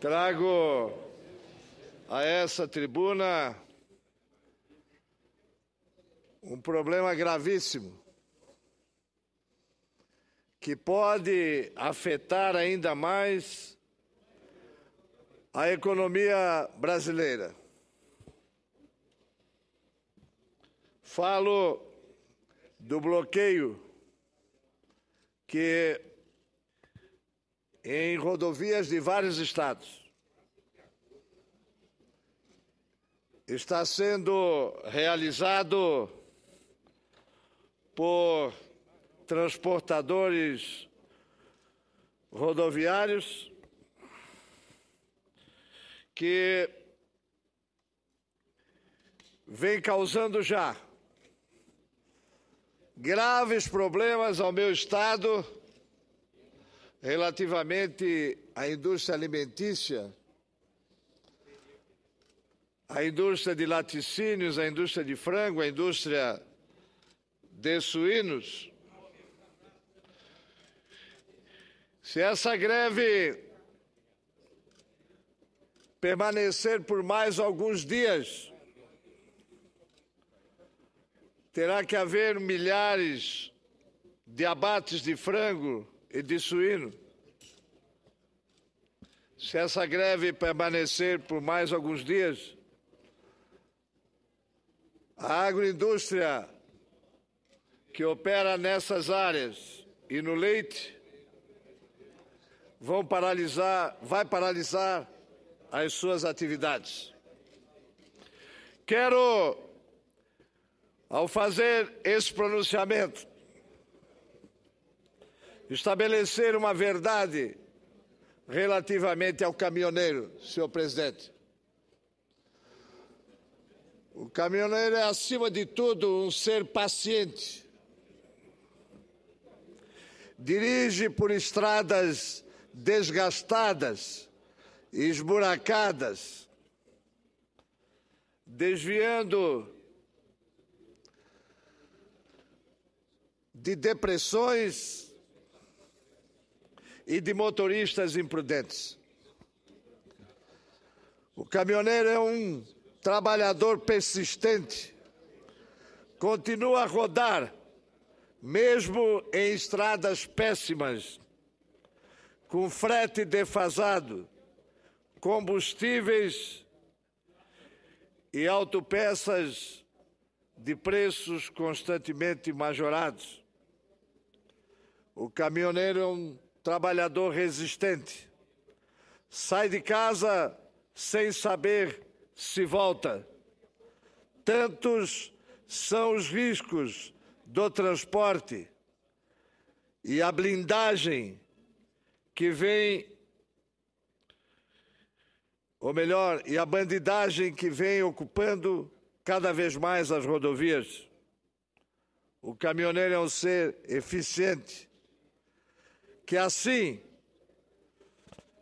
Trago a essa tribuna um problema gravíssimo que pode afetar ainda mais a economia brasileira. Falo do bloqueio que em rodovias de vários estados. Está sendo realizado por transportadores rodoviários que vem causando já graves problemas ao meu estado Relativamente à indústria alimentícia, à indústria de laticínios, à indústria de frango, à indústria de suínos, se essa greve permanecer por mais alguns dias, terá que haver milhares de abates de frango e de suíno. Se essa greve permanecer por mais alguns dias, a agroindústria que opera nessas áreas e no leite vão paralisar, vai paralisar as suas atividades. Quero, ao fazer esse pronunciamento, estabelecer uma verdade relativamente ao caminhoneiro, senhor presidente. O caminhoneiro é, acima de tudo, um ser paciente. Dirige por estradas desgastadas, esburacadas, desviando de depressões e de motoristas imprudentes. O caminhoneiro é um trabalhador persistente, continua a rodar, mesmo em estradas péssimas, com frete defasado, combustíveis e autopeças de preços constantemente majorados. O caminhoneiro é um trabalhador resistente. Sai de casa sem saber se volta. Tantos são os riscos do transporte e a blindagem que vem, ou melhor, e a bandidagem que vem ocupando cada vez mais as rodovias. O caminhoneiro é um ser eficiente, que assim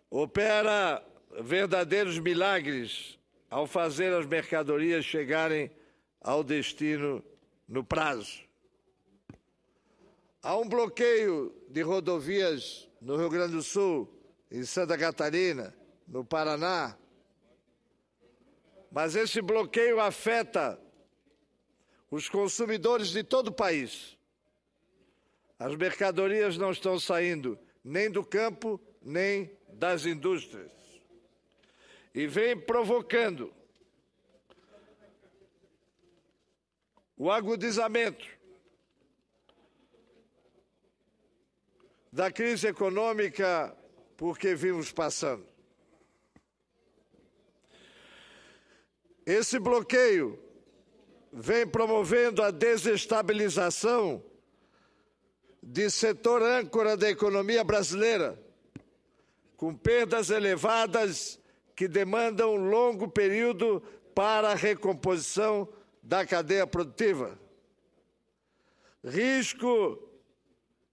opera verdadeiros milagres ao fazer as mercadorias chegarem ao destino no prazo. Há um bloqueio de rodovias no Rio Grande do Sul, em Santa Catarina, no Paraná. Mas esse bloqueio afeta os consumidores de todo o país. As mercadorias não estão saindo nem do campo, nem das indústrias. E vem provocando o agudizamento da crise econômica que vimos passando. Esse bloqueio vem promovendo a desestabilização de setor âncora da economia brasileira, com perdas elevadas que demandam um longo período para a recomposição da cadeia produtiva. Risco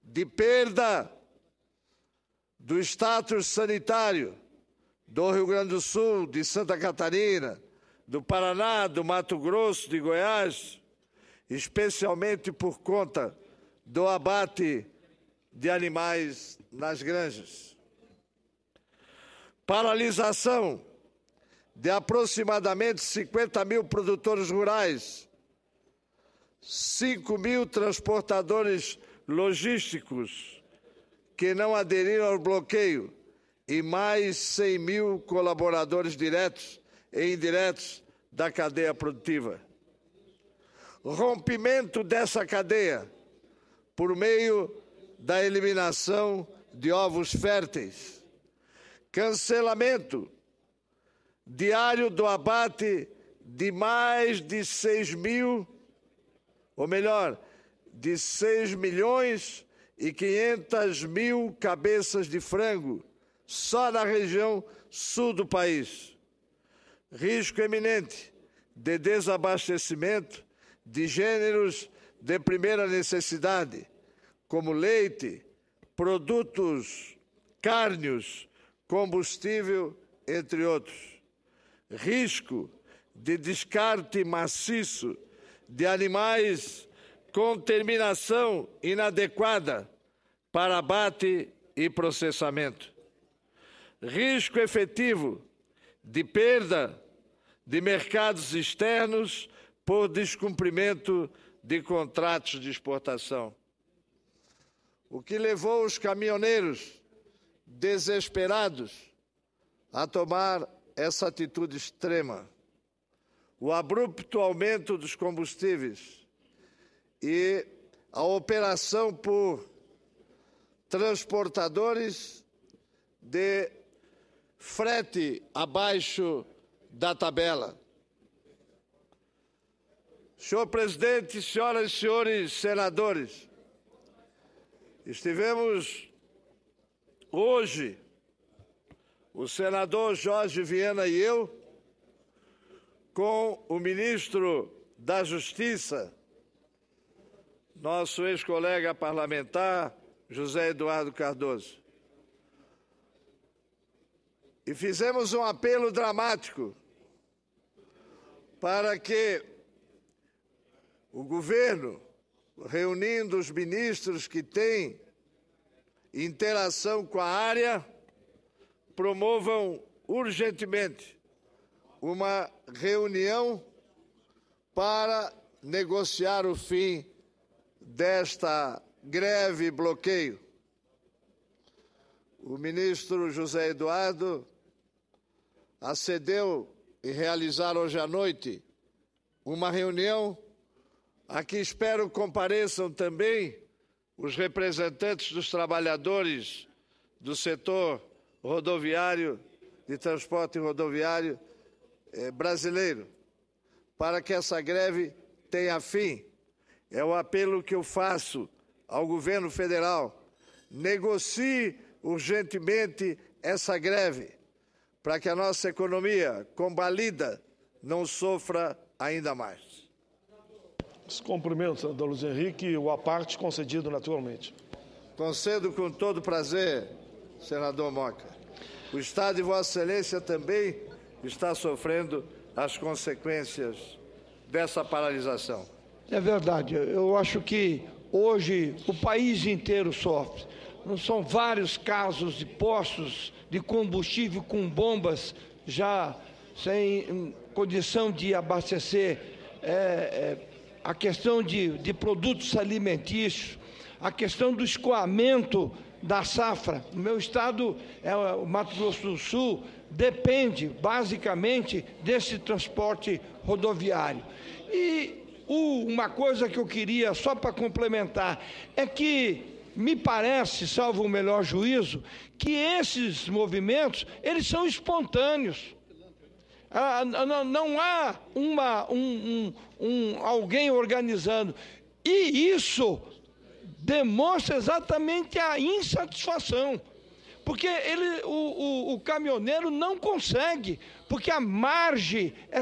de perda do status sanitário do Rio Grande do Sul, de Santa Catarina, do Paraná, do Mato Grosso, de Goiás, especialmente por conta do abate de animais nas granjas. Paralisação de aproximadamente 50 mil produtores rurais, 5 mil transportadores logísticos que não aderiram ao bloqueio e mais 100 mil colaboradores diretos e indiretos da cadeia produtiva. Rompimento dessa cadeia por meio da eliminação de ovos férteis, cancelamento diário do abate de mais de 6 mil, ou melhor, de 6 milhões e 500 mil cabeças de frango, só na região sul do país. Risco eminente de desabastecimento de gêneros de primeira necessidade, como leite, produtos cárneos, combustível, entre outros. Risco de descarte maciço de animais com terminação inadequada para abate e processamento. Risco efetivo de perda de mercados externos por descumprimento de contratos de exportação, o que levou os caminhoneiros desesperados a tomar essa atitude extrema. O abrupto aumento dos combustíveis e a operação por transportadores de frete abaixo da tabela. Senhor presidente, senhoras e senhores senadores, estivemos hoje, o senador Jorge Viana e eu, com o ministro da Justiça, nosso ex-colega parlamentar, José Eduardo Cardoso. E fizemos um apelo dramático para que o governo, reunindo os ministros que têm interação com a área, promovam urgentemente uma reunião para negociar o fim desta greve bloqueio. O ministro José Eduardo acedeu em realizar hoje à noite uma reunião Aqui espero compareçam também os representantes dos trabalhadores do setor rodoviário, de transporte rodoviário eh, brasileiro, para que essa greve tenha fim. É o apelo que eu faço ao governo federal. Negocie urgentemente essa greve, para que a nossa economia combalida não sofra ainda mais. Os cumprimentos, senador Luiz Henrique, e o aparte concedido naturalmente. Concedo com todo prazer, senador Moca. O Estado de Vossa Excelência também está sofrendo as consequências dessa paralisação. É verdade. Eu acho que hoje o país inteiro sofre. Não são vários casos de postos de combustível com bombas já sem hum, condição de abastecer. É, é, a questão de, de produtos alimentícios, a questão do escoamento da safra. No meu estado, é, o Mato Grosso do Sul, depende basicamente desse transporte rodoviário. E uma coisa que eu queria, só para complementar, é que me parece, salvo o melhor juízo, que esses movimentos, eles são espontâneos. Ah, não, há uma, um, um, um, alguém organizando. E isso demonstra exatamente a insatisfação. Porque ele, o, o, o caminhoneiro não consegue, porque a margem, é,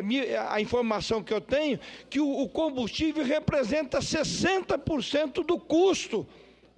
é, é, é a informação que eu tenho, que o, o combustível representa 60% do custo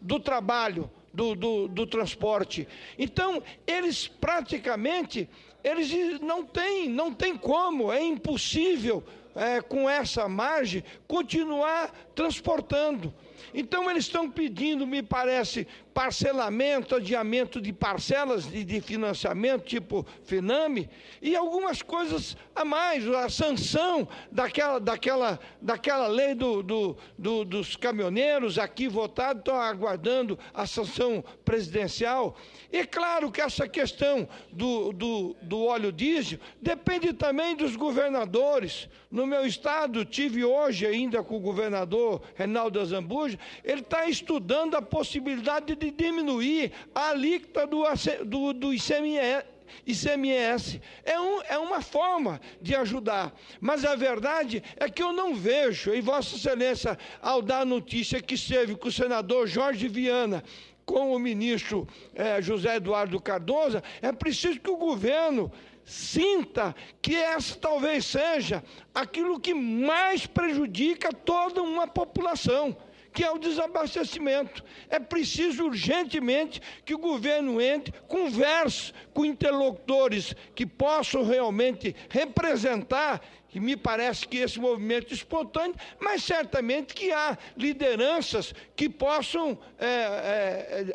do trabalho, do, do, do transporte. Então, eles praticamente eles não têm, não tem como, é impossível é, com essa margem continuar transportando. Então eles estão pedindo, me parece, parcelamento, adiamento de parcelas de, de financiamento, tipo FINAME, e algumas coisas a mais, a sanção daquela, daquela, daquela lei do, do, do dos caminhoneiros aqui votado, estão aguardando a sanção presidencial. E claro que essa questão do, do, do óleo diesel depende também dos governadores. No meu estado, tive hoje ainda com o governador Reinaldo Azambuja, ele está estudando a possibilidade de de diminuir a alíquota do, do, do ICMS, ICMS. É, um, é uma forma de ajudar. Mas a verdade é que eu não vejo, e Vossa Excelência, ao dar a notícia que esteve com o senador Jorge Viana, com o ministro eh, José Eduardo Cardoso, é preciso que o governo sinta que essa talvez seja aquilo que mais prejudica toda uma população que é o desabastecimento. É preciso urgentemente que o governo entre, converse com interlocutores que possam realmente representar e me parece que esse movimento é espontâneo, mas certamente que há lideranças que possam é,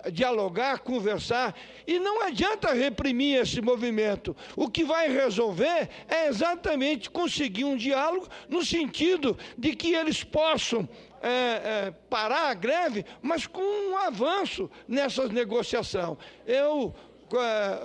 é, dialogar, conversar. E não adianta reprimir esse movimento. O que vai resolver é exatamente conseguir um diálogo no sentido de que eles possam é, é, parar a greve, mas com um avanço nessa negociação. Eu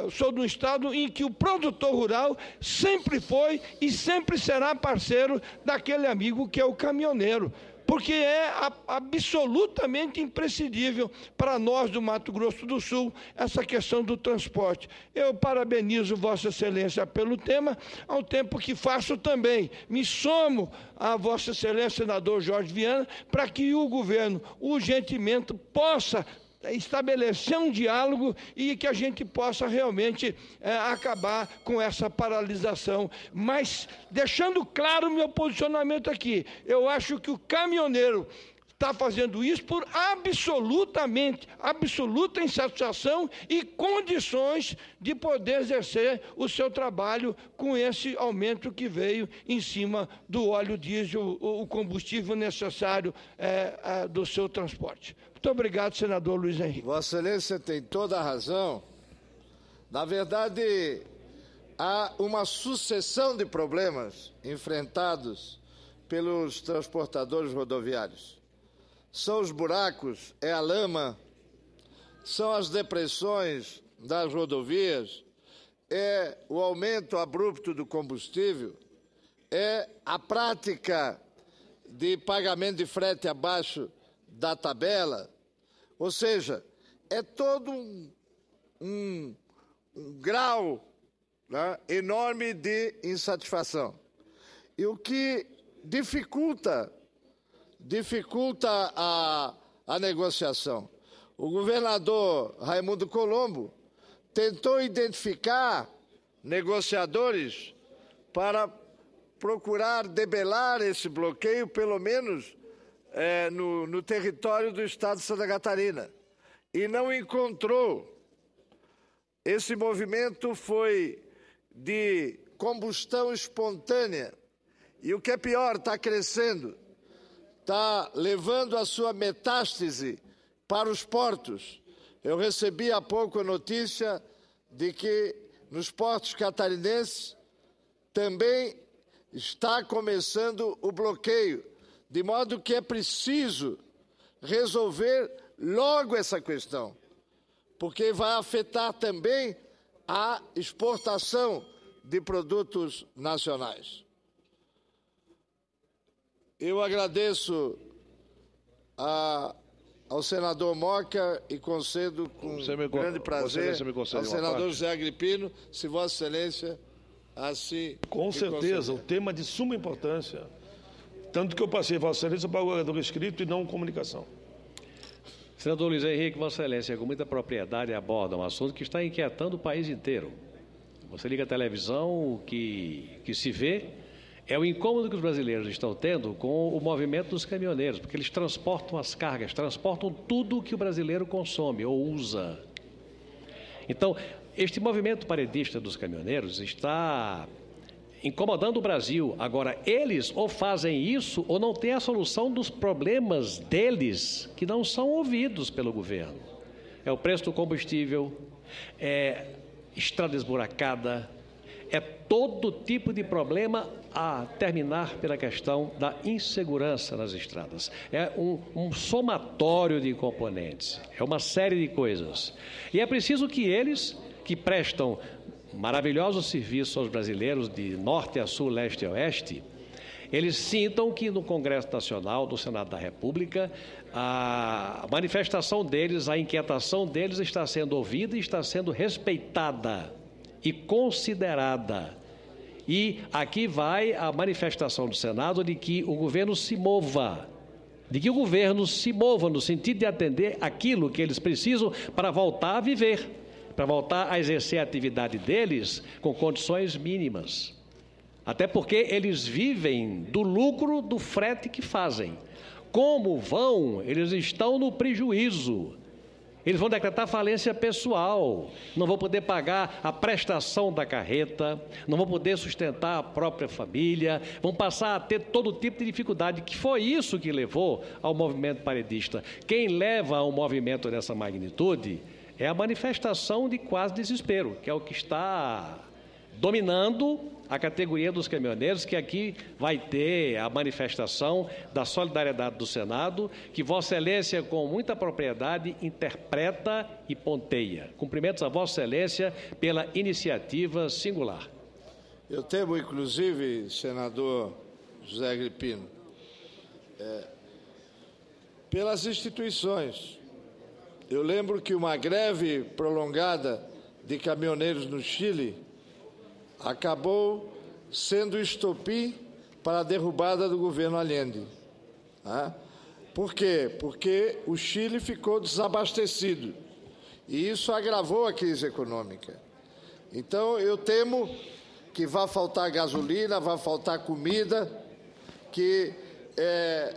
é, sou de um estado em que o produtor rural sempre foi e sempre será parceiro daquele amigo que é o caminhoneiro porque é absolutamente imprescindível para nós do Mato Grosso do Sul essa questão do transporte. Eu parabenizo Vossa Excelência pelo tema, ao tempo que faço também, me somo a Vossa Excelência senador Jorge Viana para que o governo urgentemente possa estabelecer um diálogo e que a gente possa realmente é, acabar com essa paralisação. Mas deixando claro o meu posicionamento aqui, eu acho que o caminhoneiro está fazendo isso por absolutamente, absoluta insatisfação e condições de poder exercer o seu trabalho com esse aumento que veio em cima do óleo diesel, o combustível necessário é, do seu transporte. Muito obrigado, senador Luiz Henrique. Vossa Excelência tem toda a razão. Na verdade, há uma sucessão de problemas enfrentados pelos transportadores rodoviários. São os buracos, é a lama, são as depressões das rodovias, é o aumento abrupto do combustível, é a prática de pagamento de frete abaixo da tabela, ou seja, é todo um, um, um grau né, enorme de insatisfação. E o que dificulta, dificulta a, a negociação. O governador Raimundo Colombo tentou identificar negociadores para procurar debelar esse bloqueio, pelo menos é, no, no território do estado de Santa Catarina e não encontrou. Esse movimento foi de combustão espontânea. E o que é pior, está crescendo, está levando a sua metástase para os portos. Eu recebi há pouco a notícia de que nos portos catarinenses também está começando o bloqueio de modo que é preciso resolver logo essa questão, porque vai afetar também a exportação de produtos nacionais. Eu agradeço a, ao senador Moca e concedo com me, grande prazer ao senador parte. José Agripino, se Vossa Excelência assim. Com certeza, conceder. o tema é de suma importância. Tanto que eu passei, Vossa Excelência, para o orador escrito e não comunicação. Senador Luiz Henrique, Vossa Excelência, com muita propriedade aborda um assunto que está inquietando o país inteiro. Você liga a televisão, o que, que se vê é o incômodo que os brasileiros estão tendo com o movimento dos caminhoneiros, porque eles transportam as cargas, transportam tudo que o brasileiro consome ou usa. Então, este movimento paredista dos caminhoneiros está incomodando o Brasil. Agora, eles ou fazem isso ou não têm a solução dos problemas deles que não são ouvidos pelo governo. É o preço do combustível, é estrada esburacada, é todo tipo de problema a terminar pela questão da insegurança nas estradas. É um, um, somatório de componentes, é uma série de coisas. E é preciso que eles, que prestam maravilhoso serviço aos brasileiros de norte a sul, leste a oeste, eles sintam que no Congresso Nacional, no Senado da República, a manifestação deles, a inquietação deles está sendo ouvida e está sendo respeitada e considerada. E aqui vai a manifestação do Senado de que o governo se mova, de que o governo se mova no sentido de atender aquilo que eles precisam para voltar a viver para voltar a exercer a atividade deles com condições mínimas. Até porque eles vivem do lucro do frete que fazem. Como vão, eles estão no prejuízo. Eles vão decretar falência pessoal, não vão poder pagar a prestação da carreta, não vão poder sustentar a própria família, vão passar a ter todo tipo de dificuldade, que foi isso que levou ao movimento paredista. Quem leva a um movimento dessa magnitude é a manifestação de quase desespero, que é o que está dominando a categoria dos caminhoneiros, que aqui vai ter a manifestação da solidariedade do Senado, que Vossa Excelência, com muita propriedade, interpreta e ponteia. Cumprimentos a Vossa Excelência pela iniciativa singular. Eu temo, inclusive, senador José Agripino, é, pelas instituições eu lembro que uma greve prolongada de caminhoneiros no Chile acabou sendo estopim para a derrubada do governo Allende. Né? Por quê? Porque o Chile ficou desabastecido e isso agravou a crise econômica. Então, eu temo que vá faltar gasolina, vá faltar comida, que é,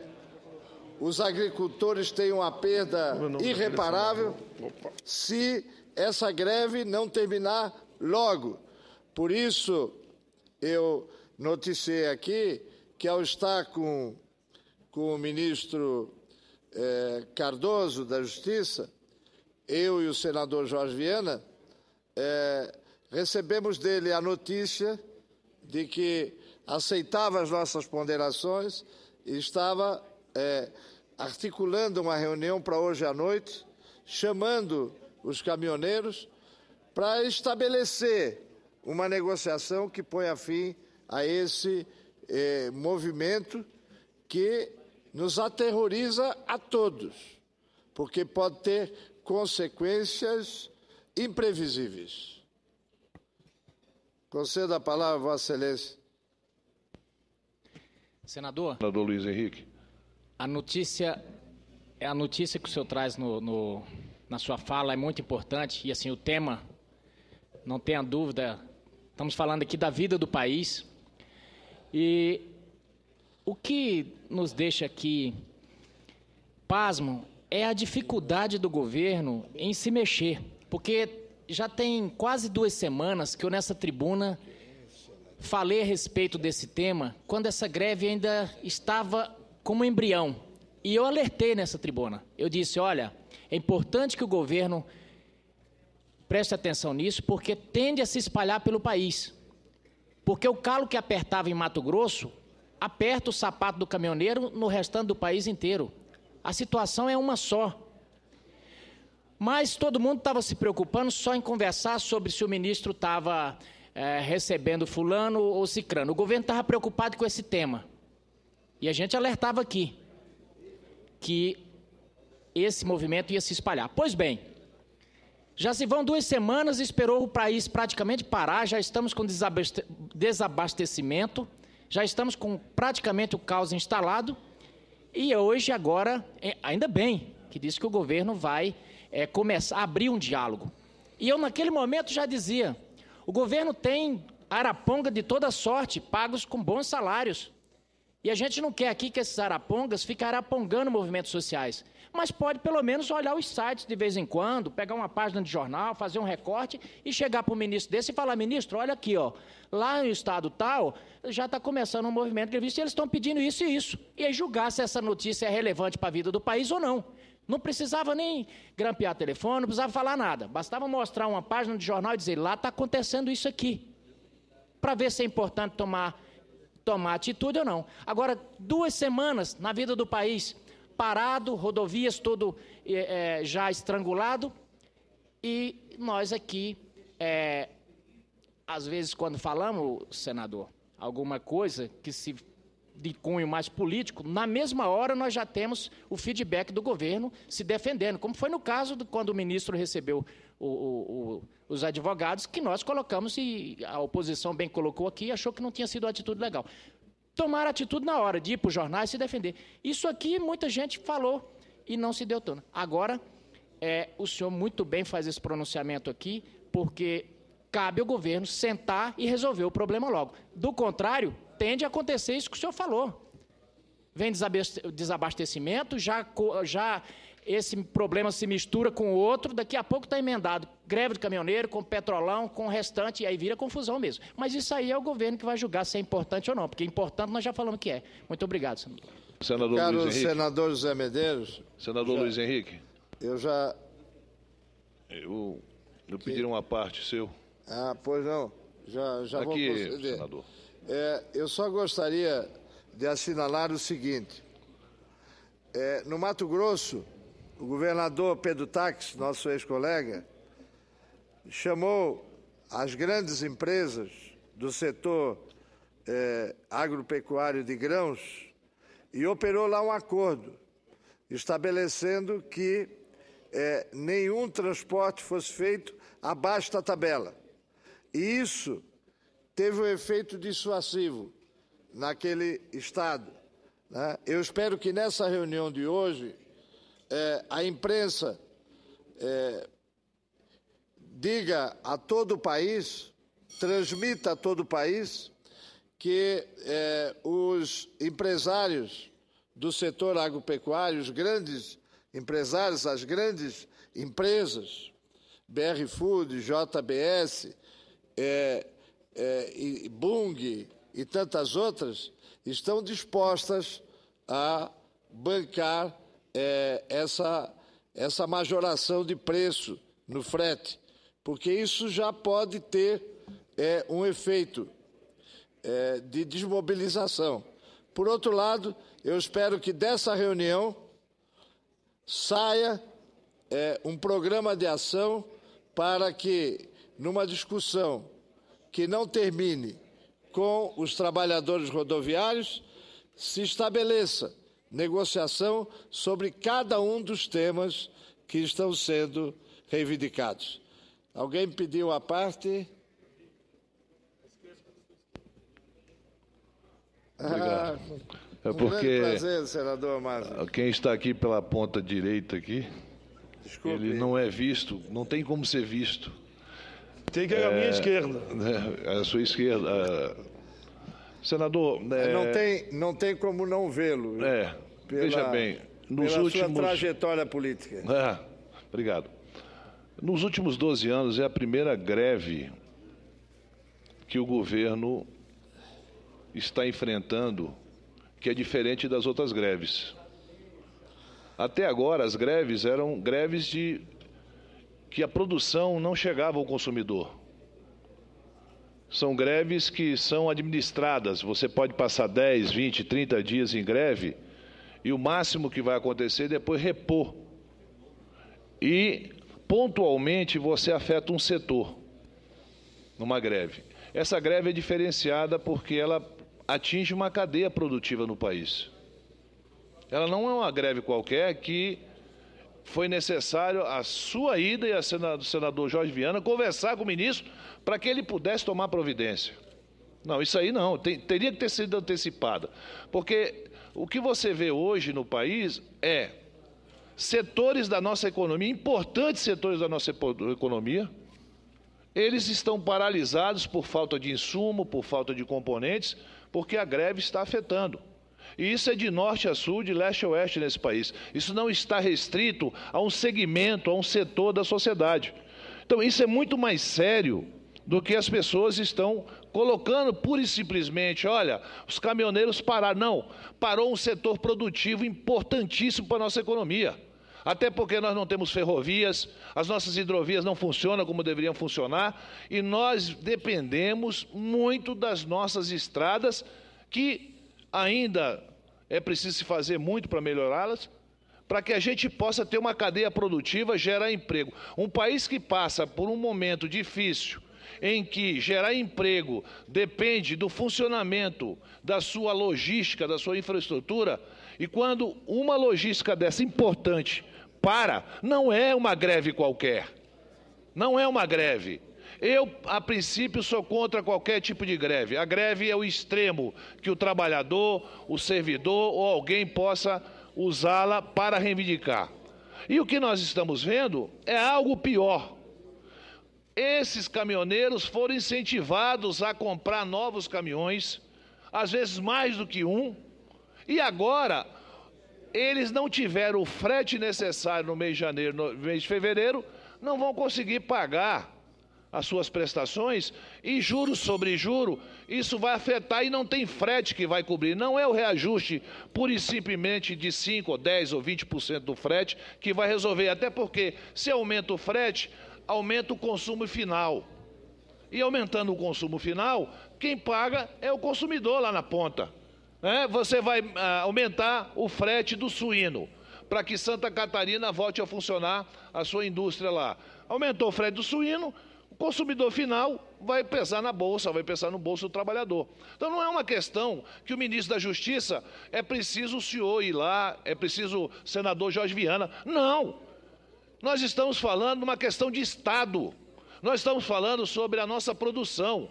os agricultores têm uma perda irreparável se essa greve não terminar logo. Por isso, eu noticiei aqui que, ao estar com, com o ministro eh, Cardoso da Justiça, eu e o senador Jorge Viana, eh, recebemos dele a notícia de que aceitava as nossas ponderações e estava é, articulando uma reunião para hoje à noite, chamando os caminhoneiros para estabelecer uma negociação que ponha fim a esse é, movimento que nos aterroriza a todos, porque pode ter consequências imprevisíveis. Conceda a palavra, Vossa Excelência. Senador. Senador Luiz Henrique. A notícia, a notícia que o senhor traz no, no, na sua fala é muito importante e assim o tema, não tenha dúvida, estamos falando aqui da vida do país e o que nos deixa aqui pasmo é a dificuldade do governo em se mexer, porque já tem quase duas semanas que eu nessa tribuna falei a respeito desse tema, quando essa greve ainda estava como um embrião. E eu alertei nessa tribuna. Eu disse: olha, é importante que o governo preste atenção nisso, porque tende a se espalhar pelo país. Porque o calo que apertava em Mato Grosso aperta o sapato do caminhoneiro no restante do país inteiro. A situação é uma só. Mas todo mundo estava se preocupando só em conversar sobre se o ministro estava é, eh, recebendo fulano ou cicrano. O governo estava preocupado com esse tema. E a gente alertava aqui que esse movimento ia se espalhar. Pois bem, já se vão duas semanas, esperou o país praticamente parar, já estamos com desabastecimento, já estamos com praticamente o caos instalado. E hoje, agora, é, ainda bem que disse que o governo vai é, começar a abrir um diálogo. E eu, naquele momento, já dizia: o governo tem araponga de toda sorte, pagos com bons salários. E a gente não quer aqui que esses arapongas fiquem arapongando movimentos sociais, mas pode pelo menos olhar os sites de vez em quando, pegar uma página de jornal, fazer um recorte e chegar para o ministro desse e falar: ministro, olha aqui, ó, lá no estado tal, já está começando um movimento grevista e eles estão pedindo isso e isso. E aí julgar se essa notícia é relevante para a vida do país ou não. Não precisava nem grampear telefone, não precisava falar nada. Bastava mostrar uma página de jornal e dizer: lá está acontecendo isso aqui. Para ver se é importante tomar tomar atitude ou não. Agora, duas semanas na vida do país, parado, rodovias todo é, eh, eh, já estrangulado, e nós aqui, é, às vezes, quando falamos, senador, alguma coisa que se de cunho mais político, na mesma hora nós já temos o feedback do governo se defendendo, como foi no caso quando o ministro recebeu o, o, o, os advogados, que nós colocamos e a oposição bem colocou aqui e achou que não tinha sido uma atitude legal. Tomar atitude na hora de ir para os jornais e se defender. Isso aqui muita gente falou e não se deu tanto. Agora, é, o senhor muito bem faz esse pronunciamento aqui, porque cabe ao governo sentar e resolver o problema logo. Do contrário, tende a acontecer isso que o senhor falou. Vem desabastecimento, já, já esse problema se mistura com o outro, daqui a pouco está emendado. Greve do caminhoneiro, com petrolão, com o restante, e aí vira confusão mesmo. Mas isso aí é o governo que vai julgar se é importante ou não, porque importante nós já falamos que é. Muito obrigado, senador. Senador Caro Luiz Henrique. senador José Medeiros. Senador já, Luiz Henrique. Eu já... Eu, eu pedi uma parte seu. Ah, pois não. Já, já Aqui, vou proceder. senador. É, eu só gostaria de assinalar o seguinte: é, no Mato Grosso, o governador Pedro Tax, nosso ex-colega, chamou as grandes empresas do setor é, agropecuário de grãos e operou lá um acordo estabelecendo que é, nenhum transporte fosse feito abaixo da tabela. E isso teve um efeito dissuasivo naquele Estado. Né? Eu espero que nessa reunião de hoje é, a imprensa é, diga a todo o país, transmita a todo o país, que é, os empresários do setor agropecuário, os grandes empresários, as grandes empresas, BR Food, JBS, é, é, e Bung e tantas outras estão dispostas a bancar é, essa, essa majoração de preço no frete, porque isso já pode ter é, um efeito de desmobilização. Por outro lado, eu espero que dessa reunião saia um programa de ação para que, numa discussão que não termine com os trabalhadores rodoviários, se estabeleça negociação sobre cada um dos temas que estão sendo reivindicados. Alguém pediu a parte? Obrigado. É ah, é porque um prazer, senador Márcio. Quem está aqui pela ponta direita aqui, Desculpe. ele não é visto, não tem como ser visto. Tem que é, à minha esquerda. Né, a sua esquerda. É. Senador. É, não, tem, não tem como não vê-lo. É. Pela, veja bem, nos pela últimos. sua trajetória política. É, obrigado. Nos últimos 12 anos é a primeira greve que o governo está enfrentando que é diferente das outras greves. Até agora, as greves eram greves de que a produção não chegava ao consumidor. São greves que são administradas. Você pode passar 10, 20, 30 dias em greve e o máximo que vai acontecer é depois repor. E pontualmente você afeta um setor numa greve. Essa greve é diferenciada porque ela atinge uma cadeia produtiva no país. Ela não é uma greve qualquer que foi necessário a sua ida e a do senador Jorge Viana conversar com o ministro para que ele pudesse tomar providência. Não, isso aí não, tem, teria que ter sido antecipada. Porque o que você vê hoje no país é setores da nossa economia, importantes setores da nossa economia, eles estão paralisados por falta de insumo, por falta de componentes, porque a greve está afetando. E isso é de norte a sul, de leste a oeste nesse país. Isso não está restrito a um segmento, a um setor da sociedade. Então, isso é muito mais sério do que as pessoas estão colocando pura e simplesmente, olha, os caminhoneiros pararam. Não, parou um setor produtivo importantíssimo para a nossa economia. Até porque nós não temos ferrovias, as nossas hidrovias não funcionam como deveriam funcionar, e nós dependemos muito das nossas estradas que ainda é preciso se fazer muito para melhorá-las, para que a gente possa ter uma cadeia produtiva, gerar emprego. Um país que passa por um momento difícil, em que gerar emprego depende do funcionamento da sua logística, da sua infraestrutura, e quando uma logística dessa importante para, não é uma greve qualquer. Não é uma greve. Eu, a princípio, sou contra qualquer tipo de greve. A greve é o extremo que o trabalhador, o servidor ou alguém possa usá-la para reivindicar. E o que nós estamos vendo é algo pior. Esses caminhoneiros foram incentivados a comprar novos caminhões, às vezes mais do que um, e agora eles não tiveram o frete necessário no mês de janeiro, no mês de fevereiro, não vão conseguir pagar as suas prestações e juro sobre juro, isso vai afetar e não tem frete que vai cobrir. Não é o reajuste pura e simplesmente de 5 ou 10 ou 20% do frete que vai resolver, até porque se aumenta o frete, aumenta o consumo final. E aumentando o consumo final, quem paga é o consumidor lá na ponta. Né? Você vai ah, aumentar o frete do suíno para que Santa Catarina volte a funcionar a sua indústria lá. Aumentou o frete do suíno, o consumidor final vai pesar na bolsa, vai pesar no bolso do trabalhador. Então não é uma questão que o ministro da Justiça é preciso o senhor ir lá, é preciso o senador Jorge Viana. Não! Nós estamos falando de uma questão de Estado. Nós estamos falando sobre a nossa produção.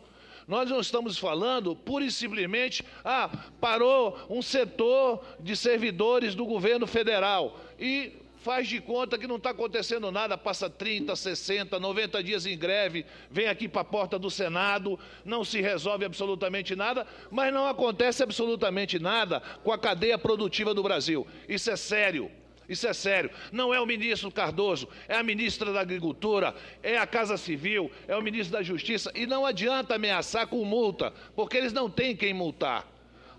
Nós não estamos falando pura e simplesmente, ah, parou um setor de servidores do governo federal e faz de conta que não está acontecendo nada, passa 30, 60, 90 dias em greve, vem aqui para a porta do Senado, não se resolve absolutamente nada, mas não acontece absolutamente nada com a cadeia produtiva do Brasil. Isso é sério. Isso é sério. Não é o ministro Cardoso, é a ministra da Agricultura, é a Casa Civil, é o ministro da Justiça. E não adianta ameaçar com multa, porque eles não têm quem multar.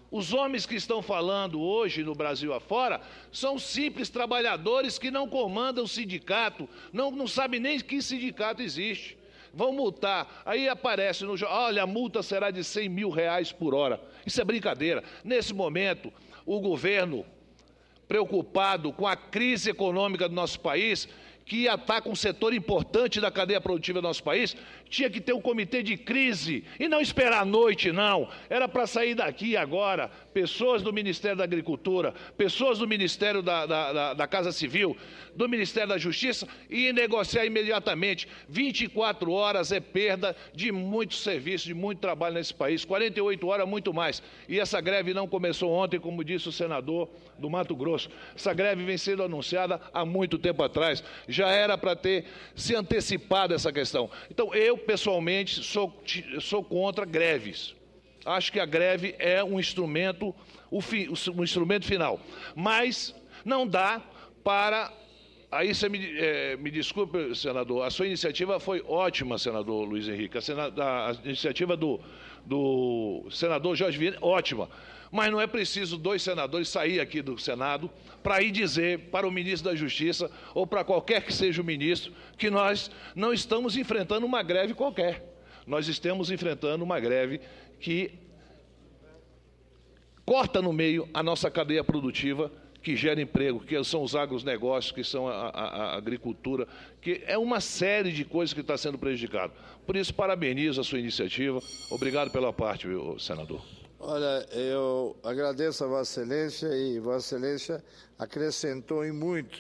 Os homens que estão falando hoje no Brasil afora são simples trabalhadores que não comandam sindicato, não, não sabem nem que sindicato existe. Vão multar, aí aparece no jornal, olha, a multa será de 100 mil reais por hora. Isso é brincadeira. Nesse momento, o governo, preocupado com a crise econômica do nosso país, que ataca um setor importante da cadeia produtiva do nosso país, tinha que ter um comitê de crise e não esperar a noite, não. Era para sair daqui agora pessoas do Ministério da Agricultura, pessoas do Ministério da, da, da, da Casa Civil, do Ministério da Justiça e negociar imediatamente. 24 horas é perda de muito serviço, de muito trabalho nesse país, 48 horas, muito mais. E essa greve não começou ontem, como disse o senador do Mato Grosso. Essa greve vem sendo anunciada há muito tempo atrás já era para ter se antecipado essa questão. Então, eu pessoalmente sou, sou contra greves. Acho que a greve é um instrumento, o, fi, o, instrumento final. Mas não dá para Aí você me, é, me desculpe, senador, a sua iniciativa foi ótima, senador Luiz Henrique. A, sena, a, a iniciativa do, do senador Jorge Vieira, ótima. Mas não é preciso dois senadores sair aqui do Senado para ir dizer para o ministro da Justiça ou para qualquer que seja o ministro que nós não estamos enfrentando uma greve qualquer. Nós estamos enfrentando uma greve que corta no meio a nossa cadeia produtiva que gera emprego, que são os agronegócios, que são a, a, a, agricultura, que é uma série de coisas que está sendo prejudicado. Por isso, parabenizo a sua iniciativa. Obrigado pela parte, senador. Olha, eu agradeço a Vossa Excelência e Vossa Excelência acrescentou em muito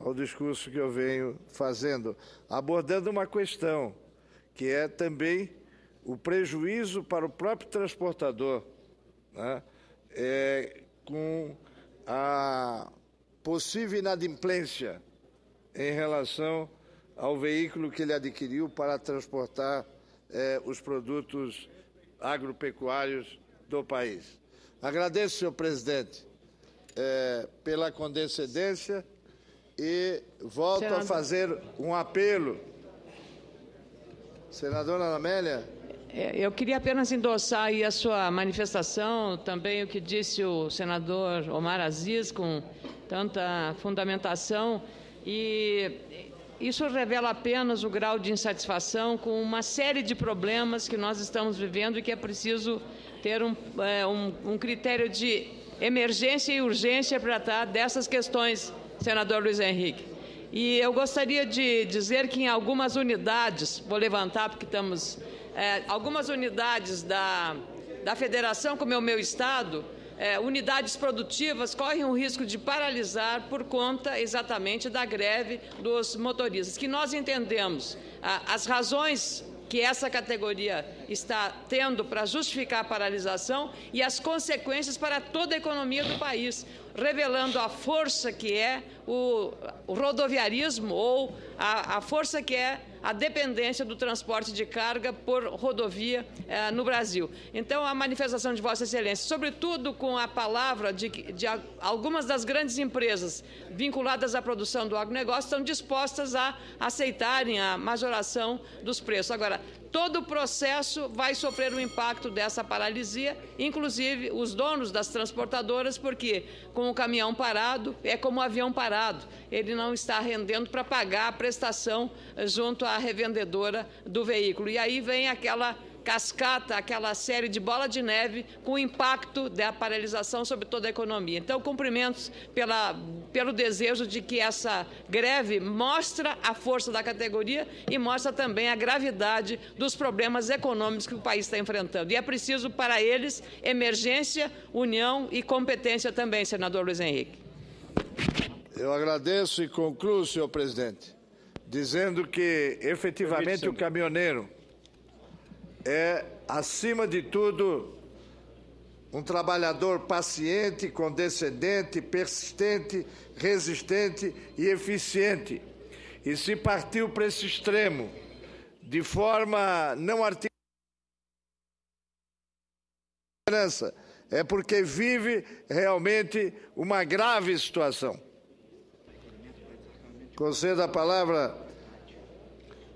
ao discurso que eu venho fazendo, abordando uma questão que é também o prejuízo para o próprio transportador, né? é, com a possível inadimplência em relação ao veículo que ele adquiriu para transportar é, os produtos agropecuários do país. Agradeço, senhor presidente, é, pela condescendência e volto Senador... a fazer um apelo. Senadora Amélia. É, eu queria apenas endossar aí a sua manifestação, também o que disse o senador Omar Aziz, com tanta fundamentação, e isso revela apenas o grau de insatisfação com uma série de problemas que nós estamos vivendo e que é preciso ter um, é, um, um critério de emergência e urgência para tratar dessas questões, senador Luiz Henrique. E eu gostaria de dizer que em algumas unidades, vou levantar porque estamos. É, algumas unidades da, da federação, como é o meu estado, é, unidades produtivas correm o risco de paralisar por conta exatamente da greve dos motoristas, que nós entendemos as razões que essa categoria está tendo para justificar a paralisação e as consequências para toda a economia do país, revelando a força que é o, o rodoviarismo ou a, a, força que é a dependência do transporte de carga por rodovia eh, no Brasil. Então, a manifestação de Vossa Excelência, sobretudo com a palavra de, de algumas das grandes empresas vinculadas à produção do agronegócio, estão dispostas a aceitarem a majoração dos preços. Agora, todo o processo vai sofrer o impacto dessa paralisia, inclusive os donos das transportadoras, porque com o caminhão parado, é como o avião parado ele não está rendendo para pagar a prestação eh, junto à revendedora do veículo. E aí vem aquela cascata, aquela série de bola de neve com o impacto da paralisação sobre toda a economia. Então, cumprimentos pela, pelo desejo de que essa greve mostra a força da categoria e mostra também a gravidade dos problemas econômicos que o país está enfrentando. E é preciso para eles emergência, união e competência também, senador Luiz Henrique. Eu agradeço e concluo, senhor presidente, dizendo que efetivamente o caminhoneiro é, acima de tudo, um trabalhador paciente, condescendente, persistente, resistente e eficiente. E se partiu para esse extremo, de forma não articulada, é porque vive realmente uma grave situação. Concedo a palavra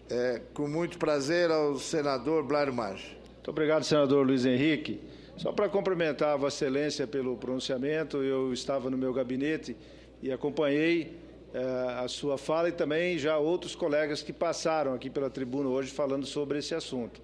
é, com muito prazer ao senador Blário Maggi. Muito obrigado, senador Luiz Henrique. Só para cumprimentar a Vossa Excelência pelo pronunciamento, eu estava no meu gabinete e acompanhei é, a sua fala e também já outros colegas que passaram aqui pela tribuna hoje falando sobre esse assunto.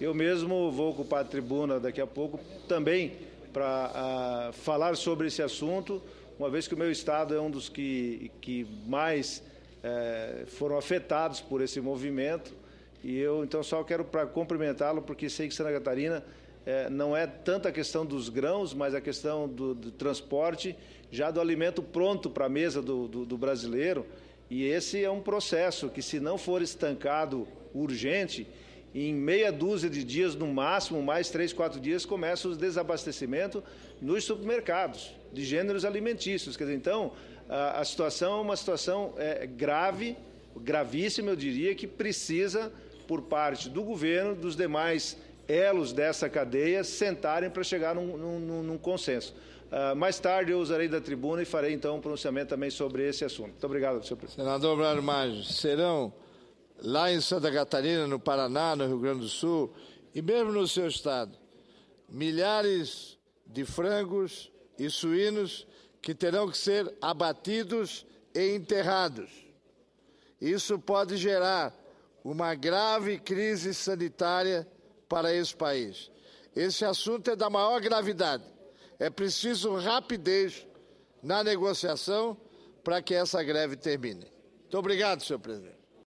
Eu mesmo vou ocupar a tribuna daqui a pouco também para falar sobre esse assunto, uma vez que o meu estado é um dos que, que mais é, foram afetados por esse movimento. E eu, então, só quero para cumprimentá-lo, porque sei que Santa Catarina é, não é tanto a questão dos grãos, mas a questão do, do transporte, já do alimento pronto para a mesa do, do, do brasileiro. E esse é um processo que, se não for estancado urgente, em meia dúzia de dias, no máximo, mais três, quatro dias, começa o desabastecimento nos supermercados de gêneros alimentícios. Quer dizer, então, a, situação é uma situação é, grave, gravíssima, eu diria, que precisa, por parte do governo, dos demais elos dessa cadeia, sentarem para chegar num, num, num consenso. Uh, mais tarde eu usarei da tribuna e farei então um pronunciamento também sobre esse assunto. Muito obrigado, senhor presidente. Senador Brário Maggi, serão lá em Santa Catarina, no Paraná, no Rio Grande do Sul e mesmo no seu estado, milhares de frangos e suínos que terão que ser abatidos e enterrados. Isso pode gerar uma grave crise sanitária para esse país. Esse assunto é da maior gravidade. É preciso rapidez na negociação para que essa greve termine. Muito obrigado, senhor presidente.